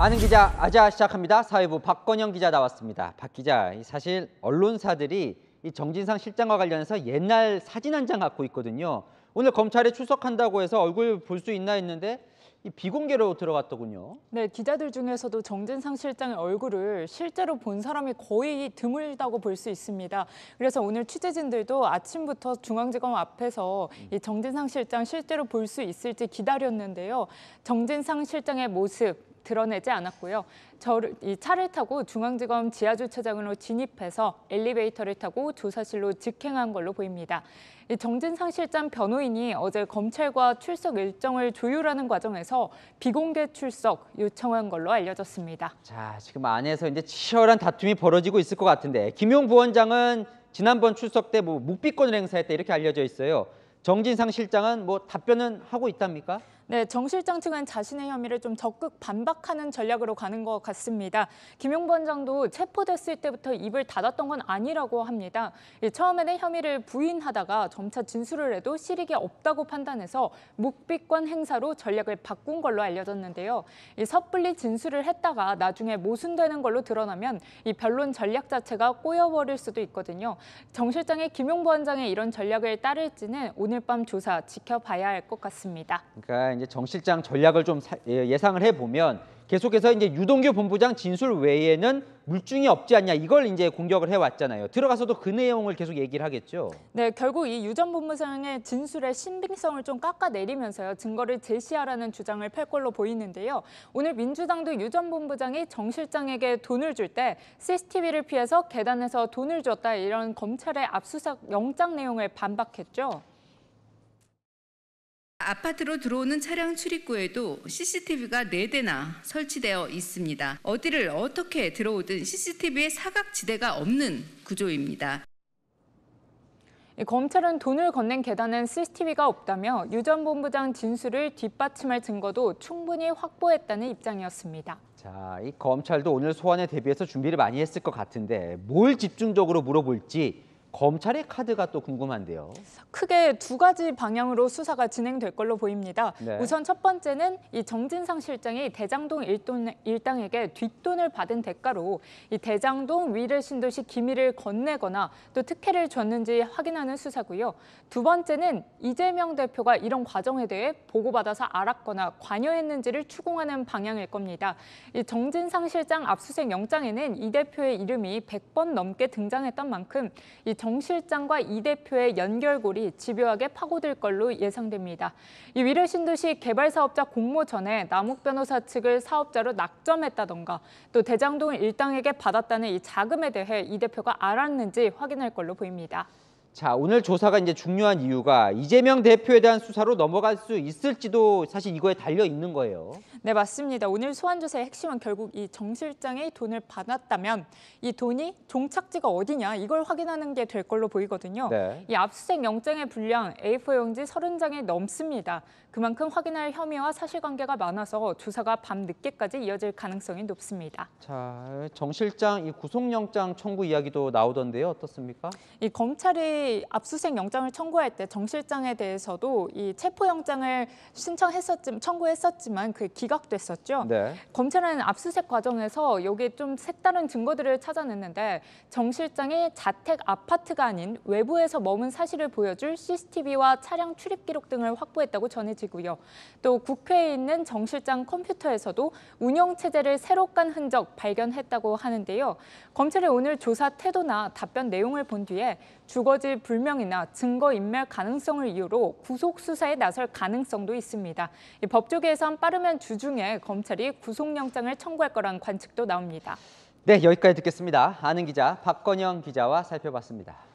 아는 기자 아자 시작합니다. 사회부 박건영 기자 나왔습니다. 박 기자, 사실 언론사들이 이 정진상 실장과 관련해서 옛날 사진 한 장 갖고 있거든요. 오늘 검찰에 출석한다고 해서 얼굴 볼 수 있나 했는데 이 비공개로 들어갔더군요. 네, 기자들 중에서도 정진상 실장의 얼굴을 실제로 본 사람이 거의 드물다고 볼 수 있습니다. 그래서 오늘 취재진들도 아침부터 중앙지검 앞에서 이 정진상 실장 실제로 볼 수 있을지 기다렸는데요. 정진상 실장의 모습, 드러내지 않았고요. 저를, 이 차를 타고 중앙지검 지하주차장으로 진입해서 엘리베이터를 타고 조사실로 직행한 걸로 보입니다. 정진상 실장 변호인이 어제 검찰과 출석 일정을 조율하는 과정에서 비공개 출석 요청한 걸로 알려졌습니다. 자, 지금 안에서 이제 치열한 다툼이 벌어지고 있을 것 같은데 김용 부원장은 지난번 출석 때 뭐 묵비권을 행사했다 이렇게 알려져 있어요. 정진상 실장은 뭐 답변은 하고 있답니까? 네, 정 실장 측은 자신의 혐의를 좀 적극 반박하는 전략으로 가는 것 같습니다. 김용건 장도 체포됐을 때부터 입을 닫았던 건 아니라고 합니다. 예, 처음에는 혐의를 부인하다가 점차 진술을 해도 실익이 없다고 판단해서 묵비권 행사로 전략을 바꾼 걸로 알려졌는데요. 섣불리 진술을 했다가 나중에 모순되는 걸로 드러나면 이 변론 전략 자체가 꼬여버릴 수도 있거든요. 정 실장의 김용부 원장의 이런 전략을 따를지는 오늘 밤 조사 지켜봐야 할 것 같습니다. 그러니까 이제 정 실장 전략을 좀 예, 예상을 해보면 계속해서 이제 유동규 본부장 진술 외에는 물증이 없지 않냐 이걸 이제 공격을 해왔잖아요. 들어가서도 그 내용을 계속 얘기를 하겠죠. 네, 결국 이유전 본부장의 진술의 신빙성을 좀 깎아내리면서요. 증거를 제시하라는 주장을 펼 걸로 보이는데요. 오늘 민주당도 유전 본부장이 정 실장에게 돈을 줄 때 CCTV를 피해서 계단에서 돈을 줬다 이런 검찰의 압수수색 영장 내용을 반박했죠. 아파트로 들어오는 차량 출입구에도 CCTV가 4대나 설치되어 있습니다. 어디를 어떻게 들어오든 CCTV의 사각지대가 없는 구조입니다. 예, 검찰은 돈을 건넨 계단은 CCTV가 없다며 유전 본부장 진술을 뒷받침할 증거도 충분히 확보했다는 입장이었습니다. 자, 이 검찰도 오늘 소환에 대비해서 준비를 많이 했을 것 같은데 뭘 집중적으로 물어볼지 검찰의 카드가 또 궁금한데요. 크게 두 가지 방향으로 수사가 진행될 걸로 보입니다. 네. 우선 첫 번째는 이 정진상 실장이 대장동 일돈, 일당에게 뒷돈을 받은 대가로 이 대장동 위를 신도시 기밀을 건네거나 또 특혜를 줬는지 확인하는 수사고요. 두 번째는 이재명 대표가 이런 과정에 대해 보고받아서 알았거나 관여했는지를 추궁하는 방향일 겁니다. 이 정진상 실장 압수수색 영장에는 이 대표의 이름이 100번 넘게 등장했던 만큼 이정 실장과 이 대표의 연결고리 집요하게 파고들 걸로 예상됩니다. 이 위례신도시 개발 사업자 공모 전에 남욱 변호사 측을 사업자로 낙점했다던가 또대장동 일당에게 받았다는 이 자금에 대해 이 대표가 알았는지 확인할 걸로 보입니다. 자, 오늘 조사가 이제 중요한 이유가 이재명 대표에 대한 수사로 넘어갈 수 있을지도 사실 이거에 달려 있는 거예요. 네, 맞습니다. 오늘 소환조사의 핵심은 결국 이 정실장의 돈을 받았다면 이 돈이 종착지가 어디냐 이걸 확인하는 게 될 걸로 보이거든요. 네. 이 압수수색 영장의 분량 A4 용지 3 0장에 넘습니다. 그만큼 확인할 혐의와 사실관계가 많아서 조사가 밤늦게까지 이어질 가능성이 높습니다. 자, 정 실장 이 구속영장 청구 이야기도 나오던데요. 어떻습니까? 이 검찰이 압수수색 영장을 청구할 때 정 실장에 대해서도 이 체포영장을 신청했었지만 청구했었지만 그게 기각됐었죠. 네. 검찰은 압수수색 과정에서 여기 에좀 색다른 증거들을 찾아냈는데 정실장의 자택 아파트가 아닌 외부에서 머문 사실을 보여줄 CCTV와 차량 출입 기록 등을 확보했다고 전해지고요. 또 국회에 있는 정 실장 컴퓨터에서도 운영 체제를 새로 깐 흔적 발견했다고 하는데요. 검찰이 오늘 조사 태도나 답변 내용을 본 뒤에 주거지 사실 불명이나 증거인멸 가능성을 이유로 구속 수사에 나설 가능성도 있습니다. 법조계에선 빠르면 주중에 검찰이 구속영장을 청구할 거란 관측도 나옵니다. 네, 여기까지 듣겠습니다. 아는 기자 박건영 기자와 살펴봤습니다.